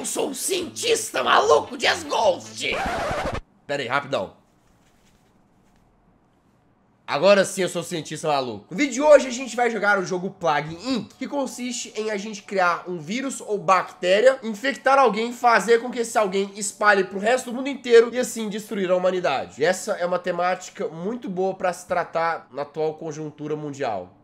Eu sou um cientista maluco de Asghost! Pera aí, rapidão. Agora sim eu sou cientista maluco. No vídeo de hoje a gente vai jogar o jogo Plague Inc., que consiste em a gente criar um vírus ou bactéria, infectar alguém, fazer com que esse alguém espalhe pro resto do mundo inteiro e assim destruir a humanidade. E essa é uma temática muito boa para se tratar na atual conjuntura mundial.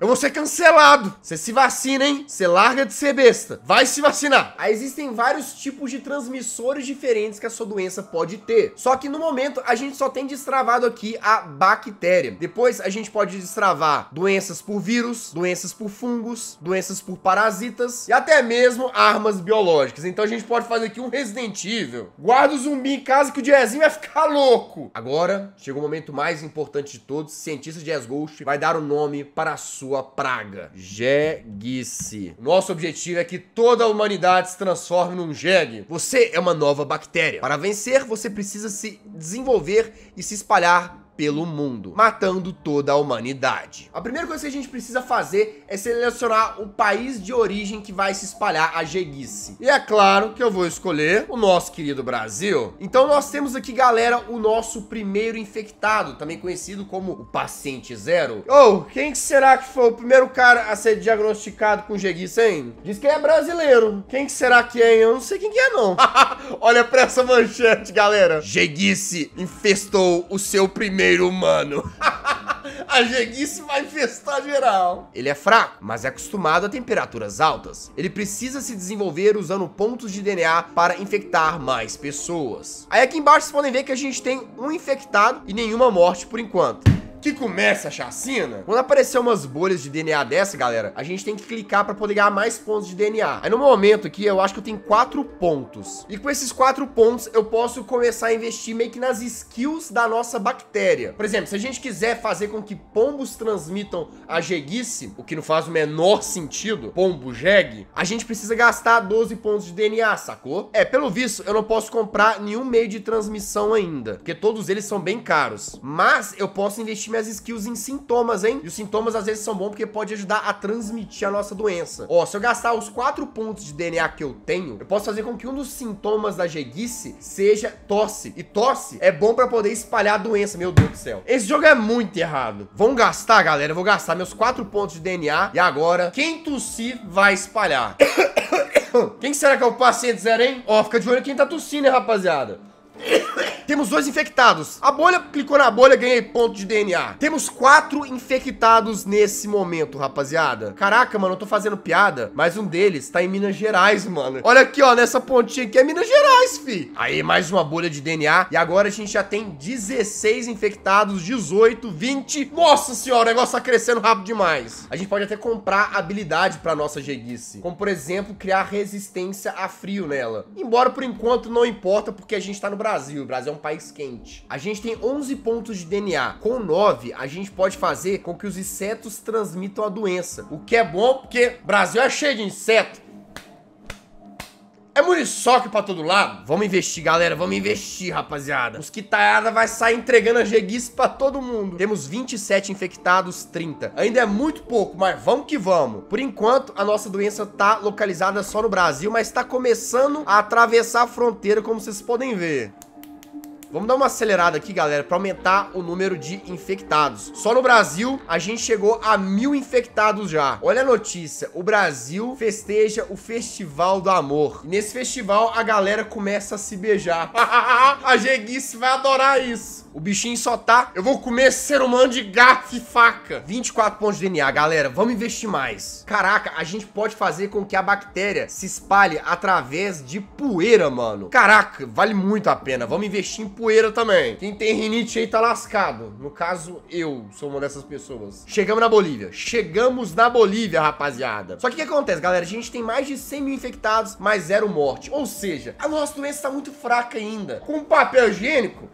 Eu vou ser cancelado. Você se vacina, hein? Você larga de ser besta. Vai se vacinar. Aí existem vários tipos de transmissores diferentes que a sua doença pode ter. Só que no momento a gente só tem destravado aqui a bactéria. Depois a gente pode destravar doenças por vírus, doenças por fungos, doenças por parasitas e até mesmo armas biológicas. Então a gente pode fazer aqui um Resident Evil. Guarda o zumbi em casa que o Jezinho vai ficar louco. Agora chegou o momento mais importante de todos. Cientista Jazz Ghost vai dar o nome para a sua sua praga. Jeguice. Nosso objetivo é que toda a humanidade se transforme num jegue. Você é uma nova bactéria. Para vencer, você precisa se desenvolver e se espalhar pelo mundo, matando toda a humanidade. A primeira coisa que a gente precisa fazer é selecionar o país de origem que vai se espalhar a jeguice. E é claro que eu vou escolher o nosso querido Brasil. Então nós temos aqui, galera, o nosso primeiro infectado, também conhecido como o paciente zero. Ou oh, quem será que foi o primeiro cara a ser diagnosticado com jeguice, hein? Diz que é brasileiro. Quem será que é, hein? Eu não sei quem que é, não. Olha pra essa manchete, galera. Jeguice infestou o seu primeiro dinheiro, mano. a jeguice vai infestar geral. Ele é fraco, mas é acostumado a temperaturas altas. Ele precisa se desenvolver usando pontos de DNA para infectar mais pessoas. Aí aqui embaixo vocês podem ver que a gente tem um infectado e nenhuma morte por enquanto que começa a chacina, quando aparecer umas bolhas de DNA dessa, galera, a gente tem que clicar para poder ganhar mais pontos de DNA. Aí no momento aqui, eu acho que eu tenho quatro pontos. E com esses quatro pontos, eu posso começar a investir meio que nas skills da nossa bactéria. Por exemplo, se a gente quiser fazer com que pombos transmitam a jeguice, o que não faz o menor sentido, pombo jegue, a gente precisa gastar 12 pontos de DNA, sacou? É, pelo visto, eu não posso comprar nenhum meio de transmissão ainda, porque todos eles são bem caros. Mas eu posso investir as skills em sintomas, hein? E os sintomas às vezes são bons porque pode ajudar a transmitir a nossa doença. Ó, se eu gastar os quatro pontos de DNA que eu tenho, eu posso fazer com que um dos sintomas da jeguice seja tosse. E tosse é bom pra poder espalhar a doença, meu Deus do céu. Esse jogo é muito errado. Vamos gastar, galera. Eu vou gastar meus quatro pontos de DNA. E agora, quem tossir vai espalhar. quem será que é o paciente zero, hein? Ó, fica de olho quem tá tossindo, hein, rapaziada. Temos dois infectados. A bolha clicou na bolha, ganhei ponto de DNA. Temos quatro infectados nesse momento, rapaziada. Caraca, mano, eu tô fazendo piada, mas um deles tá em Minas Gerais, mano. Olha aqui, ó, nessa pontinha aqui é Minas Gerais, fi. Aí, mais uma bolha de DNA. E agora a gente já tem 16 infectados, 18, 20. Nossa senhora, o negócio tá crescendo rápido demais. A gente pode até comprar habilidade pra nossa jeguice. Como, por exemplo, criar resistência a frio nela. Embora, por enquanto, não importa, porque a gente tá no Brasil Brasil, o Brasil é um país quente. A gente tem 11 pontos de DNA. Com 9, a gente pode fazer com que os insetos transmitam a doença. O que é bom porque o Brasil é cheio de inseto. É muriçoque pra todo lado? Vamos investir, galera. Vamos investir, rapaziada. Os quitaiada vai sair entregando a jeguice pra todo mundo. Temos 27 infectados, 30. Ainda é muito pouco, mas vamos que vamos. Por enquanto, a nossa doença tá localizada só no Brasil, mas tá começando a atravessar a fronteira, como vocês podem ver. Vamos dar uma acelerada aqui, galera, para aumentar o número de infectados. Só no Brasil, a gente chegou a mil infectados já. Olha a notícia, o Brasil festeja o Festival do Amor. E nesse festival, a galera começa a se beijar. a Jeguice vai adorar isso. O bichinho só tá... Eu vou comer ser humano de garfo e faca. 24 pontos de DNA, galera. Vamos investir mais. Caraca, a gente pode fazer com que a bactéria se espalhe através de poeira, mano. Caraca, vale muito a pena. Vamos investir em poeira também. Quem tem rinite aí tá lascado. No caso, eu sou uma dessas pessoas. Chegamos na Bolívia. Chegamos na Bolívia, rapaziada. Só que o que acontece, galera? A gente tem mais de 100 mil infectados, mas zero morte. Ou seja, a nossa doença tá muito fraca ainda. Com papel higiênico...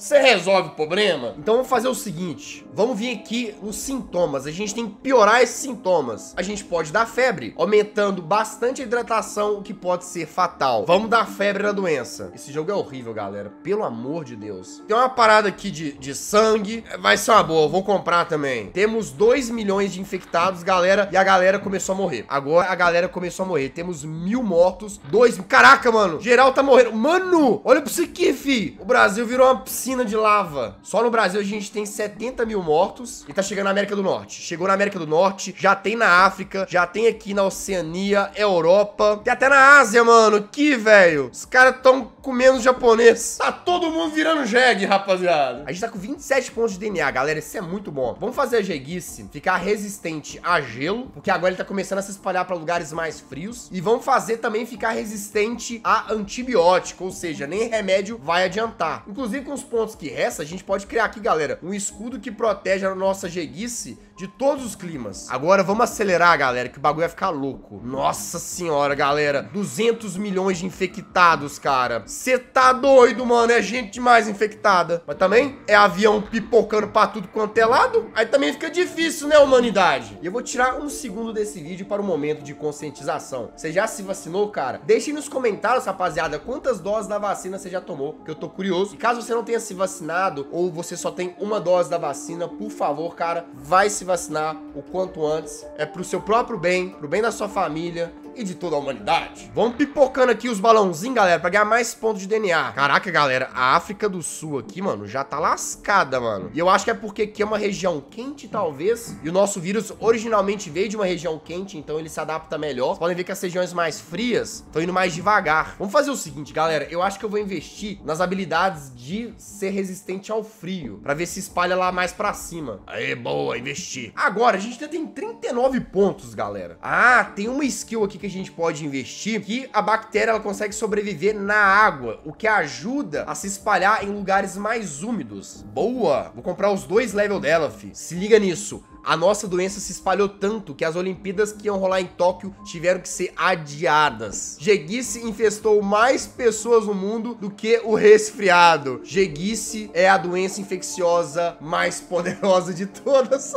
Você resolve o problema? Então vamos fazer o seguinte, vamos vir aqui nos sintomas, a gente tem que piorar esses sintomas. A gente pode dar febre, aumentando bastante a hidratação, o que pode ser fatal. Vamos dar febre na doença. Esse jogo é horrível, galera, pelo amor de Deus. Tem uma parada aqui de, de sangue, vai ser uma boa, vou comprar também. Temos 2 milhões de infectados, galera, e a galera começou a morrer. Agora a galera começou a morrer, temos mil mortos, dois... Caraca, mano, geral tá morrendo. Mano, olha pra isso aqui, fi. O Brasil virou uma piscina piscina de lava. Só no Brasil a gente tem 70 mil mortos e tá chegando na América do Norte. Chegou na América do Norte, já tem na África, já tem aqui na Oceania, Europa, tem até na Ásia, mano. Que, velho? Os caras tão comendo japonês. Tá todo mundo virando jegue, rapaziada. A gente tá com 27 pontos de DNA, galera. Isso é muito bom. Vamos fazer a jeguice ficar resistente a gelo, porque agora ele tá começando a se espalhar pra lugares mais frios. E vamos fazer também ficar resistente a antibiótico, ou seja, nem remédio vai adiantar. Inclusive com os pontos pontos que resta, a gente pode criar aqui, galera, um escudo que protege a nossa jeguice de todos os climas. Agora vamos acelerar, galera, que o bagulho vai ficar louco. Nossa senhora, galera. 200 milhões de infectados, cara. Você tá doido, mano. É gente demais infectada. Mas também é avião pipocando pra tudo quanto é lado. Aí também fica difícil, né, humanidade? E eu vou tirar um segundo desse vídeo para o um momento de conscientização. Você já se vacinou, cara? Deixe nos comentários, rapaziada, quantas doses da vacina você já tomou, que eu tô curioso. E caso você não tenha se vacinado ou você só tem uma dose da vacina, por favor, cara, vai se vacinar vacinar o quanto antes. É pro seu próprio bem, pro bem da sua família e de toda a humanidade. Vamos pipocando aqui os balãozinhos, galera, pra ganhar mais pontos de DNA. Caraca, galera, a África do Sul aqui, mano, já tá lascada, mano. E eu acho que é porque aqui é uma região quente, talvez, e o nosso vírus originalmente veio de uma região quente, então ele se adapta melhor. Vocês podem ver que as regiões mais frias estão indo mais devagar. Vamos fazer o seguinte, galera, eu acho que eu vou investir nas habilidades de ser resistente ao frio, pra ver se espalha lá mais pra cima. Aê, boa, investi. Agora, a gente ainda tem 39 pontos, galera. Ah, tem uma skill aqui que a a gente pode investir, que a bactéria ela consegue sobreviver na água, o que ajuda a se espalhar em lugares mais úmidos. Boa! Vou comprar os dois level dela, fi. Se liga nisso. A nossa doença se espalhou tanto que as Olimpíadas que iam rolar em Tóquio tiveram que ser adiadas. Jeguice infestou mais pessoas no mundo do que o resfriado. Jeguice é a doença infecciosa mais poderosa de todas.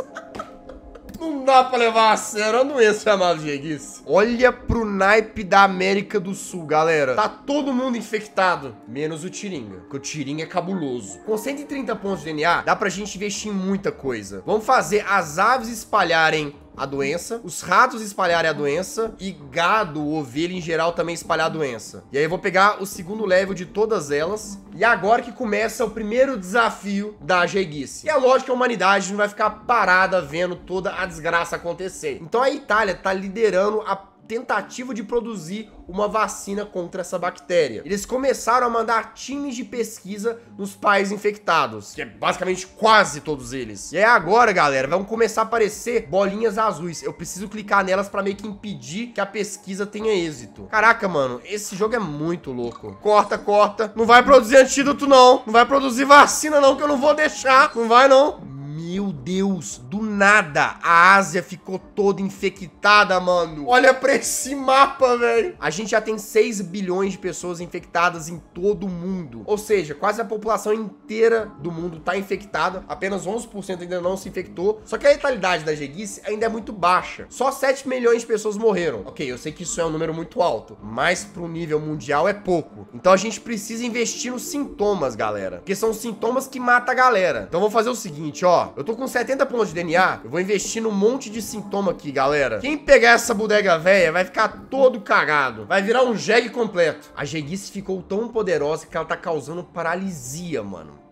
Não dá pra levar a sério, eu não ia chamar de jeguice. Olha pro naipe da América do Sul, galera. Tá todo mundo infectado, menos o Tiringa, porque o Tiringa é cabuloso. Com 130 pontos de DNA, dá pra gente investir em muita coisa. Vamos fazer as aves espalharem a doença, os ratos espalharem a doença e gado, ovelha em geral também espalhar a doença. E aí eu vou pegar o segundo level de todas elas. E agora que começa o primeiro desafio da jeguice. E é lógico que a humanidade não vai ficar parada vendo toda a desgraça acontecer. Então a Itália tá liderando a tentativa de produzir uma vacina contra essa bactéria. Eles começaram a mandar times de pesquisa nos países infectados, que é basicamente quase todos eles. E é agora, galera, vão começar a aparecer bolinhas azuis. Eu preciso clicar nelas para meio que impedir que a pesquisa tenha êxito. Caraca, mano, esse jogo é muito louco. Corta, corta. Não vai produzir antídoto, não. Não vai produzir vacina, não, que eu não vou deixar. Não vai, não. Meu Deus, do nada a Ásia ficou toda infectada, mano. Olha pra esse mapa, velho. A gente já tem 6 bilhões de pessoas infectadas em todo o mundo. Ou seja, quase a população inteira do mundo tá infectada. Apenas 11% ainda não se infectou. Só que a letalidade da Jeguice ainda é muito baixa. Só 7 milhões de pessoas morreram. Ok, eu sei que isso é um número muito alto, mas pro nível mundial é pouco. Então a gente precisa investir nos sintomas, galera. Porque são sintomas que matam a galera. Então vou fazer o seguinte, ó eu tô com 70 pontos de DNA, eu vou investir num monte de sintoma aqui, galera. Quem pegar essa bodega velha vai ficar todo cagado. Vai virar um jegue completo. A jeguice ficou tão poderosa que ela tá causando paralisia, mano.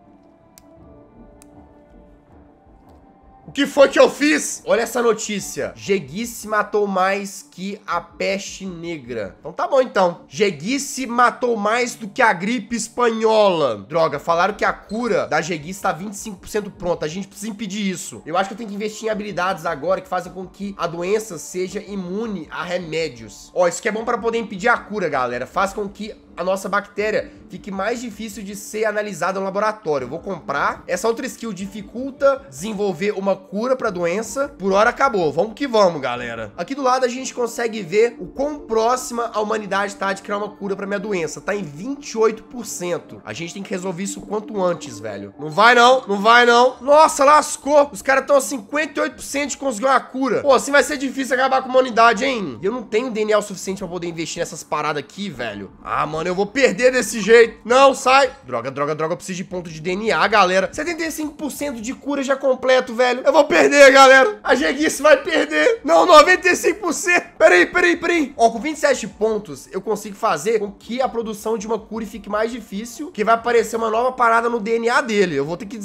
que foi que eu fiz? Olha essa notícia. Jeguice matou mais que a peste negra. Então tá bom, então. Jeguice matou mais do que a gripe espanhola. Droga, falaram que a cura da jeguice tá 25% pronta. A gente precisa impedir isso. Eu acho que eu tenho que investir em habilidades agora que fazem com que a doença seja imune a remédios. Ó, isso que é bom pra poder impedir a cura, galera. Faz com que a nossa bactéria fique mais difícil de ser analisada no laboratório. Eu vou comprar. Essa outra skill dificulta desenvolver uma cura para doença. Por hora acabou. Vamos que vamos, galera. Aqui do lado a gente consegue ver o quão próxima a humanidade tá de criar uma cura para minha doença. Tá em 28%. A gente tem que resolver isso o quanto antes, velho. Não vai não, não vai não. Nossa, lascou. Os caras estão a 58% de conseguir uma cura. Pô, assim vai ser difícil acabar com a humanidade, hein? Eu não tenho DNA o suficiente para poder investir nessas paradas aqui, velho. Ah, mano mano. Eu vou perder desse jeito. Não, sai. Droga, droga, droga. Eu preciso de ponto de DNA, galera. 75% de cura já completo, velho. Eu vou perder, galera. A Jeguice vai perder. Não, 95%. Peraí, peraí, peraí. Ó, com 27 pontos, eu consigo fazer com que a produção de uma cura fique mais difícil, que vai aparecer uma nova parada no DNA dele. Eu vou ter que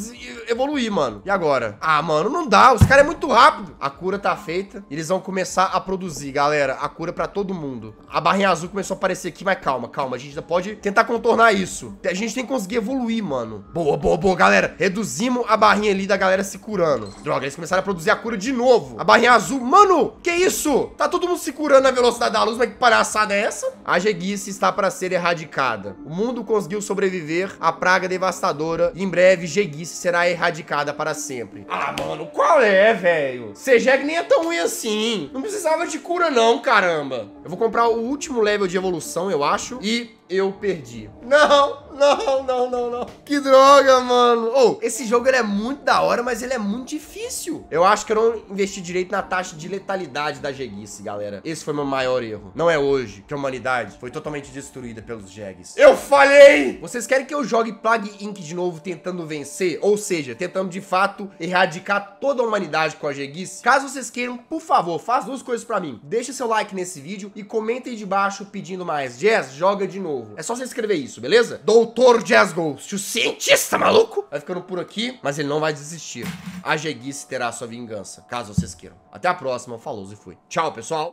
evoluir, mano. E agora? Ah, mano, não dá. Os caras é muito rápido. A cura tá feita. Eles vão começar a produzir, galera. A cura pra todo mundo. A barrinha azul começou a aparecer aqui, mas calma, calma. A gente gente ainda pode tentar contornar isso. A gente tem que conseguir evoluir, mano. Boa, boa, boa, galera. Reduzimos a barrinha ali da galera se curando. Droga, eles começaram a produzir a cura de novo. A barrinha azul. Mano, que isso? Tá todo mundo se curando na velocidade da luz, mas que palhaçada é essa? A jeguice está para ser erradicada. O mundo conseguiu sobreviver à praga devastadora e em breve jeguice será erradicada para sempre. Ah, mano, qual é, velho? Sejeg nem é tão ruim assim. Não precisava de cura não, caramba. Eu vou comprar o último level de evolução, eu acho, e eu perdi. Não! não, não, não, não. Que droga, mano. oh, esse jogo ele é muito da hora, mas ele é muito difícil. Eu acho que eu não investi direito na taxa de letalidade da jeguice, galera. Esse foi meu maior erro. Não é hoje que a humanidade foi totalmente destruída pelos jegues. Eu falhei! Vocês querem que eu jogue Plague Inc. de novo tentando vencer? Ou seja, tentando de fato erradicar toda a humanidade com a jeguice? Caso vocês queiram, por favor, faz duas coisas pra mim. Deixa seu like nesse vídeo e comenta aí de baixo pedindo mais. Jess, joga de novo. É só você escrever isso, beleza? Dou doutor Jazz Ghost, o cientista maluco, vai ficando por aqui, mas ele não vai desistir. A Jeguice terá sua vingança, caso vocês queiram. Até a próxima, falou e fui. Tchau, pessoal.